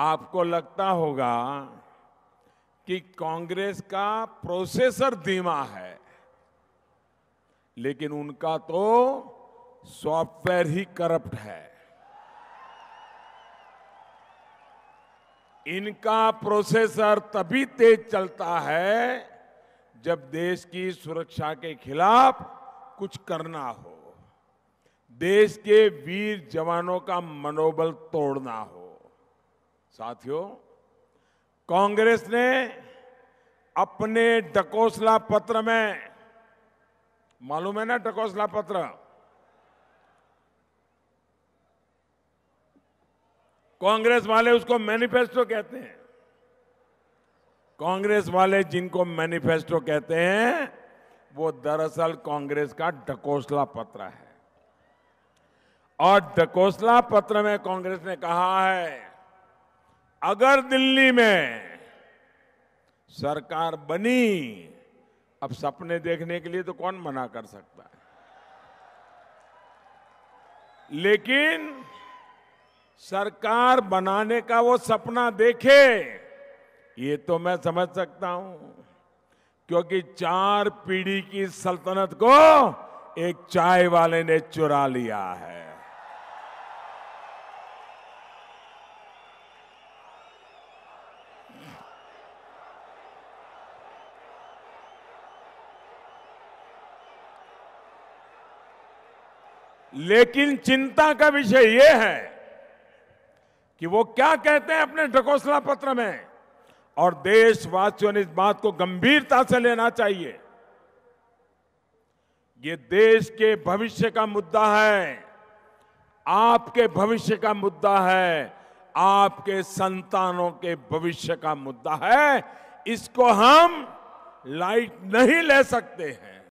आपको लगता होगा कि कांग्रेस का प्रोसेसर धीमा है लेकिन उनका तो सॉफ्टवेयर ही करप्ट है इनका प्रोसेसर तभी तेज चलता है जब देश की सुरक्षा के खिलाफ कुछ करना हो देश के वीर जवानों का मनोबल तोड़ना हो साथियों कांग्रेस ने अपने डकोसला पत्र में मालूम है ना डकोसला पत्र कांग्रेस वाले उसको मैनिफेस्टो कहते हैं कांग्रेस वाले जिनको मैनिफेस्टो कहते हैं वो दरअसल कांग्रेस का डकोसला पत्र है और डकोसला पत्र में कांग्रेस ने कहा है अगर दिल्ली में सरकार बनी अब सपने देखने के लिए तो कौन मना कर सकता है लेकिन सरकार बनाने का वो सपना देखे ये तो मैं समझ सकता हूं क्योंकि चार पीढ़ी की सल्तनत को एक चाय वाले ने चुरा लिया है लेकिन चिंता का विषय यह है कि वो क्या कहते हैं अपने ढकोसला पत्र में और देशवासियों ने इस बात को गंभीरता से लेना चाहिए ये देश के भविष्य का मुद्दा है आपके भविष्य का मुद्दा है आपके संतानों के भविष्य का मुद्दा है इसको हम लाइट नहीं ले सकते हैं